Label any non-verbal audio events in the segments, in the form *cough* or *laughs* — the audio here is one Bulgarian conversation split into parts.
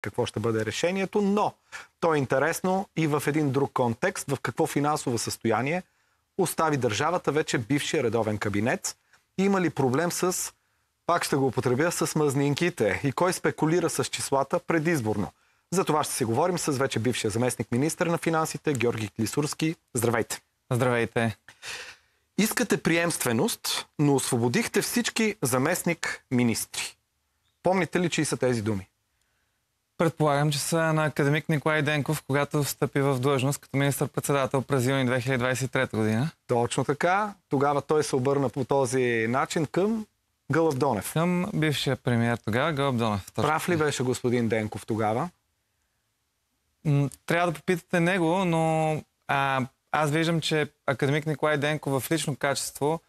какво ще бъде решението, но то е интересно и в един друг контекст, в какво финансово състояние остави държавата вече бившия редовен кабинет. Има ли проблем с, пак ще го употребя, с мъзнинките и кой спекулира с числата предизборно? За това ще си говорим с вече бившия заместник министр на финансите Георги Клисурски. Здравейте! Здравейте! Искате приемственост, но освободихте всички заместник министри. Помните ли, че и са тези думи? Предполагам, че са на академик Николай Денков, когато встъпи в длъжност като министър-председател през юни 2023 година. Точно така. Тогава той се обърна по този начин към Гълъб Донев. Към бившия премиер тогава, Гълъб Донев. Точно. Прав ли беше господин Денков тогава? Трябва да попитате него, но а, аз виждам, че академик Николай Денков в лично качество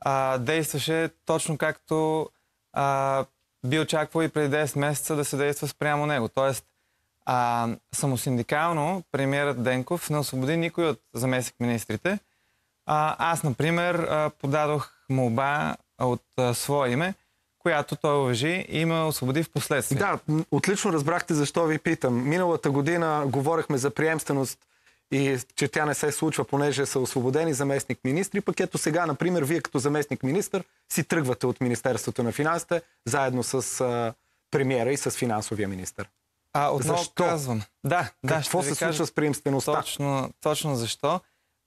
а, действаше точно както а, би очаквал и преди 10 месеца да се действа спрямо него. Тоест, а, самосиндикално премиерът Денков не освободи никой от заместник-министрите. аз, например, подадох молба от а, свое име, която той уважи и ме освободи в последствие. Да, отлично разбрахте защо ви питам. Миналата година говорихме за приемственост и че тя не се случва, понеже са освободени заместник министри. Пък ето сега, например, вие като заместник министр си тръгвате от Министерството на финансите, заедно с а, премиера и с финансовия министр. А, отново защо? казвам. Да, да, Какво се случва с приемствеността? Точно, точно защо.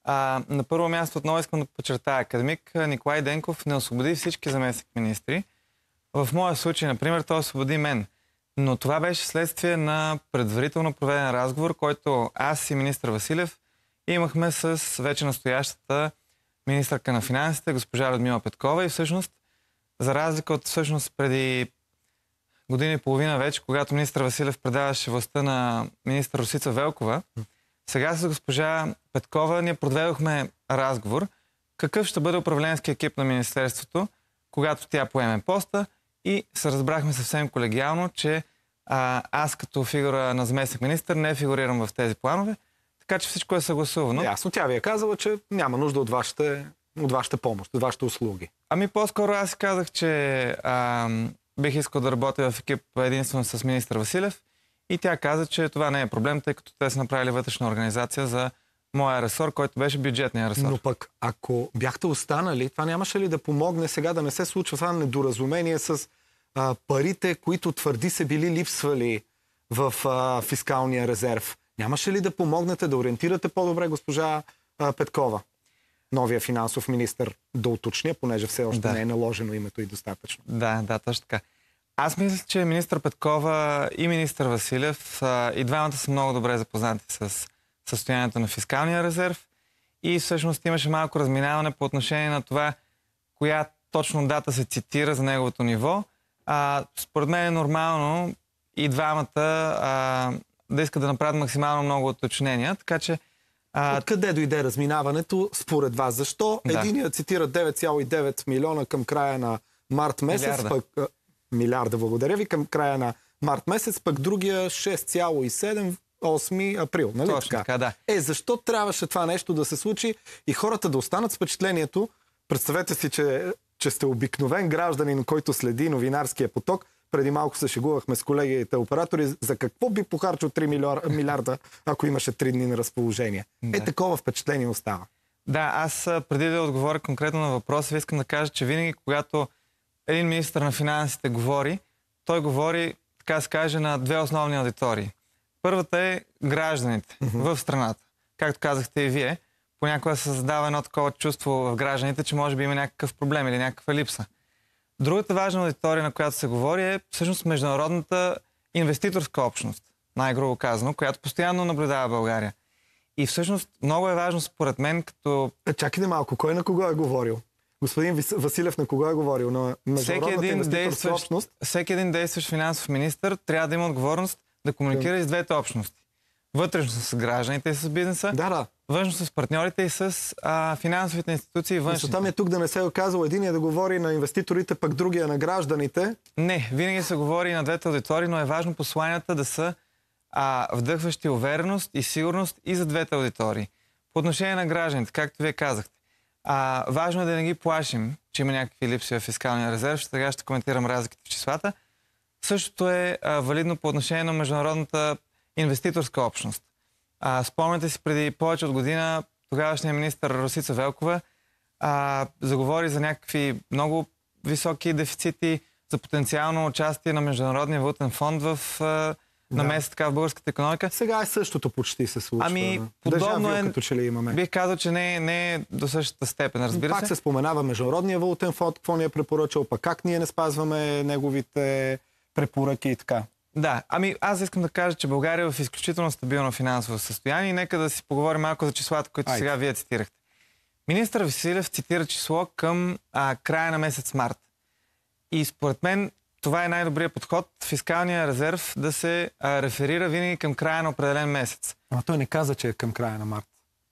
А, на първо място отново искам да подчертая. Академик Николай Денков не освободи всички заместник министри. В моя случай, например, той освободи мен. Но това беше следствие на предварително проведен разговор, който аз и министър Василев имахме с вече настоящата министърка на финансите, госпожа Людмила Петкова. И всъщност, за разлика от всъщност преди година и половина вече, когато министър Василев предаваше властта на министър Русица Велкова, сега с госпожа Петкова ние продведохме разговор какъв ще бъде управленски екип на Министерството, когато тя поеме поста и се разбрахме съвсем колегиално, че а, аз като фигура на заместник министр не фигурирам в тези планове, така че всичко е съгласувано. Ясно, тя ви е казала, че няма нужда от вашите, от вашата помощ, от вашите услуги. Ами по-скоро аз казах, че а, бих искал да работя в екип единствено с министър Василев и тя каза, че това не е проблем, тъй като те са направили вътрешна организация за моя ресор, който беше бюджетния ресор. Но пък, ако бяхте останали, това нямаше ли да помогне сега да не се случва това недоразумение с а, парите, които твърди се били липсвали в а, фискалния резерв. Нямаше ли да помогнете да ориентирате по-добре госпожа а, Петкова, новия финансов министр, да уточня, понеже все още да. не е наложено името и достатъчно? Да, да, точно така. Аз мисля, че министър Петкова и министър Василев а, и двамата са много добре запознати с състоянието на фискалния резерв и всъщност имаше малко разминаване по отношение на това, коя точно дата се цитира за неговото ниво. А, според мен е нормално и двамата а, да искат да направят максимално много уточнения, така че а... Откъде дойде разминаването според вас? Защо да. единият цитира 9,9 милиона към края на март месец, милиарда. пък милиарда, благодаря ви, към края на март месец, пък другия 6,7 8 април, нали Точно така да. Е, защо трябваше това нещо да се случи и хората да останат с впечатлението, представете си, че че сте обикновен гражданин, който следи новинарския поток, преди малко се шегувахме с колегите оператори, за какво би похарчил 3 милиар, милиарда, ако имаше 3 дни на разположение. Е, да. Е, такова впечатление остава. Да, аз преди да отговоря конкретно на въпроса, искам да кажа, че винаги, когато един министр на финансите говори, той говори, така се каже, на две основни аудитории. Първата е гражданите в страната, както казахте и вие понякога се създава едно такова чувство в гражданите, че може би има някакъв проблем или някаква липса. Другата важна аудитория, на която се говори, е всъщност международната инвеститорска общност, най-грубо казано, която постоянно наблюдава България. И всъщност много е важно според мен като... Е, Чакайте малко, кой на кого е говорил? Господин Василев на кого е говорил? На всеки един, действащ, общност? всеки един действащ финансов министр трябва да има отговорност да комуникира и с двете общности. Вътрешно с гражданите и с бизнеса. Да, да. Външно с партньорите и с а, финансовите институции външни. Мисълта ми е тук да не се е оказал един е да говори на инвеститорите, пък другия на гражданите. Не, винаги се говори на двете аудитории, но е важно посланията да са а, вдъхващи увереност и сигурност и за двете аудитории. По отношение на гражданите, както вие казахте, а, важно е да не ги плашим, че има някакви липси в фискалния резерв. Ще сега ще коментирам разликите в числата. Същото е а, валидно по отношение на международната инвеститорска общност. А, спомняте си преди повече от година тогавашният министр Росица Велкова а, заговори за някакви много високи дефицити, за потенциално участие на Международния валутен фонд в а, да. така в българската економика. Сега е същото почти се случва. Ами, подобно е, като че ли имаме. Бих казал, че не, е- не е до същата степен, разбира Пак се. Пак се споменава Международния валутен фонд, какво ни е препоръчал, пък как ние не спазваме неговите препоръки и така. Да, ами аз искам да кажа, че България е в изключително стабилно финансово състояние. Нека да си поговорим малко за числата, които Айде. сега вие цитирахте. Министър Василев цитира число към а, края на месец март. И според мен това е най-добрият подход фискалния резерв да се а, реферира винаги към края на определен месец. А той не каза, че е към края на март.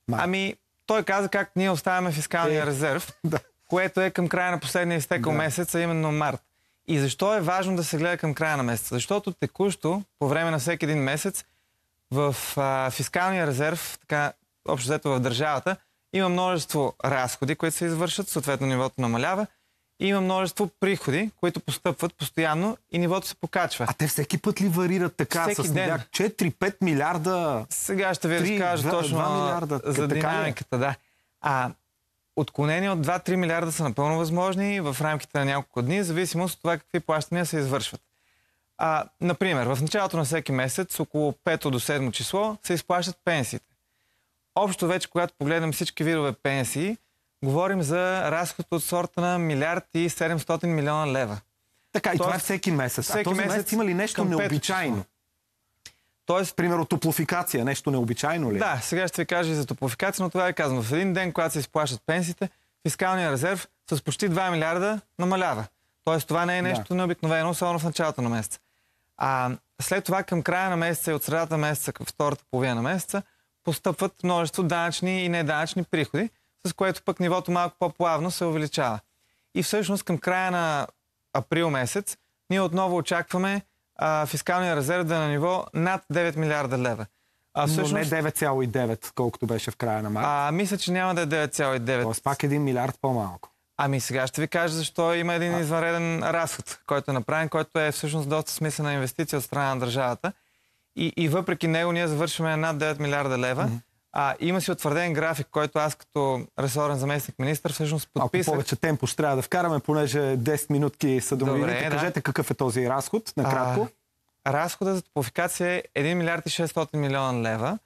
март. Ами, той каза как ние оставяме фискалния е, резерв, *laughs* да. което е към края на последния изтекал да. месец, а именно март. И защо е важно да се гледа към края на месеца? Защото текущо, по време на всеки един месец, в фискалния резерв, така общо взето в държавата, има множество разходи, които се извършат, съответно нивото намалява, и има множество приходи, които постъпват постоянно и нивото се покачва. А те всеки път ли варират така всеки с ден. 4-5 милиарда? Сега ще ви разкажа точно 2 милиарда, е? за така динамиката, да. А, отклонения от 2-3 милиарда са напълно възможни в рамките на няколко дни, в зависимост от това какви плащания се извършват. А, например, в началото на всеки месец, около 5 до 7 число, се изплащат пенсиите. Общо вече, когато погледнем всички видове пенсии, говорим за разход от сорта на милиард и 700 милиона лева. Така, Тоест, и това е всеки месец. Всеки а този месец, месец има ли нещо необичайно? Тоест, примерно, топлофикация, нещо необичайно ли? Е? Да, сега ще ви кажа и за топлофикация, но това е казано. В един ден, когато се изплащат пенсиите, фискалният резерв с почти 2 милиарда намалява. Тоест, това не е нещо да. необикновено, особено в началото на месеца. А след това към края на месеца и от средата на месеца, към втората половина на месеца, постъпват множество данъчни и неданъчни приходи, с което пък нивото малко по-плавно се увеличава. И всъщност към края на април месец ние отново очакваме а, фискалния резерв да е на ниво над 9 милиарда лева. А всъщност... Но не 9,9, колкото беше в края на март. А, мисля, че няма да е 9,9. Тоест пак 1 милиард по-малко. Ами сега ще ви кажа защо има един извънреден разход, който е направен, който е всъщност доста смислена инвестиция от страна на държавата. И, и въпреки него ние завършваме над 9 милиарда лева. Mm-hmm. А, има си утвърден график, който аз като ресорен заместник министр всъщност подписах. Ако повече темпо ще трябва да вкараме, понеже 10 минутки са домовините. Да. Кажете какъв е този разход, накратко. А, разхода за топофикация е 1 милиард и 600 милиона лева.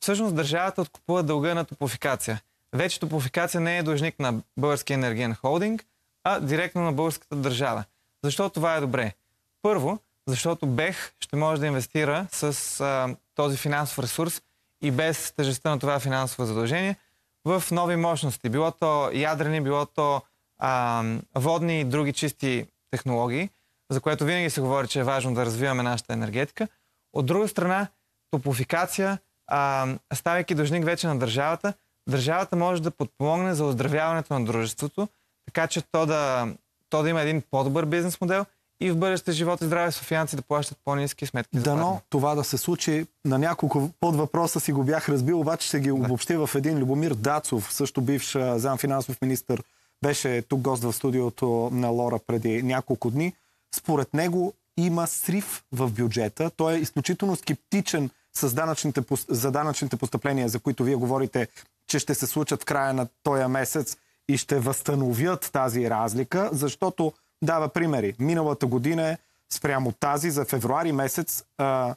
Всъщност държавата откупува дълга на топофикация. Вече топофикация не е дължник на Българския енергиен холдинг, а директно на българската държава. Защо това е добре? Първо, защото БЕХ ще може да инвестира с а, този финансов ресурс и без тежестта на това финансово задължение в нови мощности. Било то ядрени, било то а, водни и други чисти технологии, за което винаги се говори, че е важно да развиваме нашата енергетика. От друга страна, топофикация, а, ставайки дължник вече на държавата, държавата може да подпомогне за оздравяването на дружеството, така че то да, то да има един по-добър бизнес модел – и в бъдеще живот и здраве софиянци да плащат по-низки сметки. Дано това да се случи. На няколко под въпроса си го бях разбил, обаче ще ги обобщи в един. Любомир Дацов, също бивш зам финансов министр, беше тук гост в студиото на Лора преди няколко дни. Според него има срив в бюджета. Той е изключително скептичен с данъчните, за данъчните постъпления, за които вие говорите, че ще се случат в края на този месец и ще възстановят тази разлика, защото дава примери. Миналата година е спрямо тази за февруари месец а,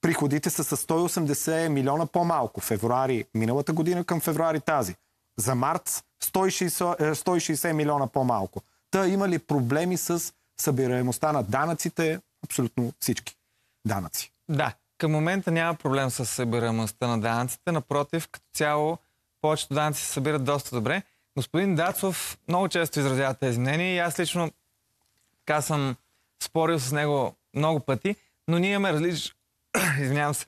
приходите са с 180 милиона по-малко. Февруари миналата година към февруари тази. За март 160, 160 е, милиона по-малко. Та има ли проблеми с събираемостта на данъците? Абсолютно всички данъци. Да, към момента няма проблем с събираемостта на данъците. Напротив, като цяло повечето данъци се събират доста добре. Господин Дацов много често изразява тези мнения и аз лично така съм спорил с него много пъти, но ние имаме различ... *clears throat* Извинявам се.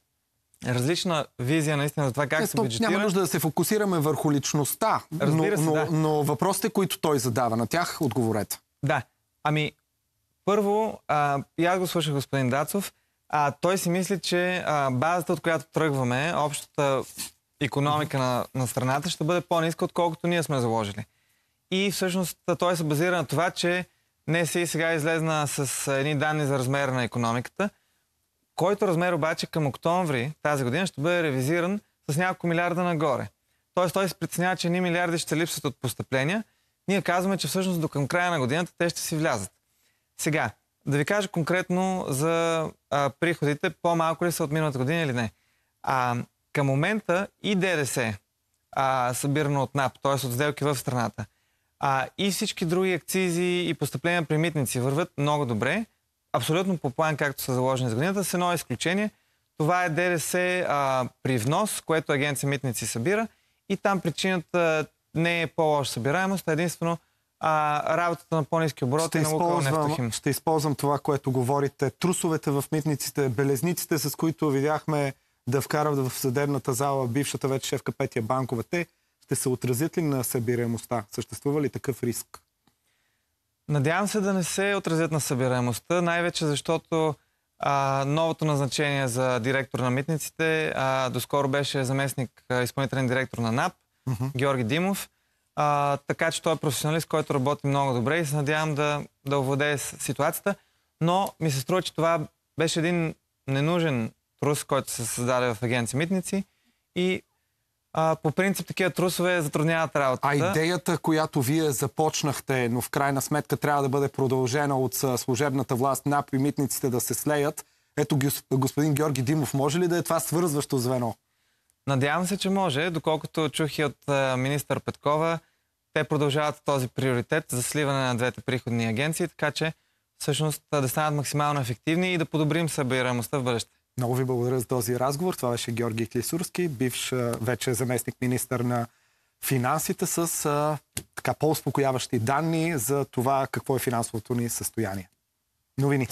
Различна визия наистина за това как е, се бюджетира. Няма нужда да се фокусираме върху личността, но, се, но, да. но въпросите, които той задава, на тях отговорете. Да. Ами, първо, а, и аз го слушах господин Дацов, а, той си мисли, че а, базата, от която тръгваме, общата економика на, на страната ще бъде по-ниска, отколкото ние сме заложили. И всъщност той се базира на това, че НСИ сега излезна с едни данни за размер на економиката, който размер обаче към октомври тази година ще бъде ревизиран с няколко милиарда нагоре. Тоест той се притеснява, че едни милиарди ще липсват от постъпления. Ние казваме, че всъщност до към края на годината те ще си влязат. Сега, да ви кажа конкретно за а, приходите, по-малко ли са от миналата година или не. А, към момента и ДДС, а, събирано от НАП, т.е. от сделки в страната – а, и всички други акцизи и постъпления при митници върват много добре. Абсолютно по план, както са заложени за годината, с едно изключение. Това е ДДС а, при внос, което агенция митници събира. И там причината не е по-лоша събираемост, а единствено а, работата на по-низки обороти на Лукал Нефтохим. Ще използвам това, което говорите. Трусовете в митниците, белезниците, с които видяхме да вкарат в съдебната зала бившата вече шефка петия, Банкова. Те ще се отразят ли на събираемостта? Съществува ли такъв риск? Надявам се да не се отразят на събираемостта, най-вече защото а, новото назначение за директор на митниците а, доскоро беше заместник а, изпълнителен директор на НАП, uh-huh. Георги Димов. А, така че той е професионалист, който работи много добре и се надявам да, да овладее ситуацията. Но ми се струва, че това беше един ненужен трус, който се създаде в агенция Митници и а, по принцип такива трусове затрудняват работата. А идеята, която вие започнахте, но в крайна сметка трябва да бъде продължена от служебната власт, на примитниците митниците да се слеят, ето господин Георги Димов, може ли да е това свързващо звено? Надявам се, че може. Доколкото чух и от министър Петкова, те продължават този приоритет за сливане на двете приходни агенции, така че всъщност да станат максимално ефективни и да подобрим събираемостта в бъдеще. Много ви благодаря за този разговор. Това беше Георги Клисурски, бивш вече заместник министр на финансите с а, така по-успокояващи данни за това какво е финансовото ни състояние. Новини.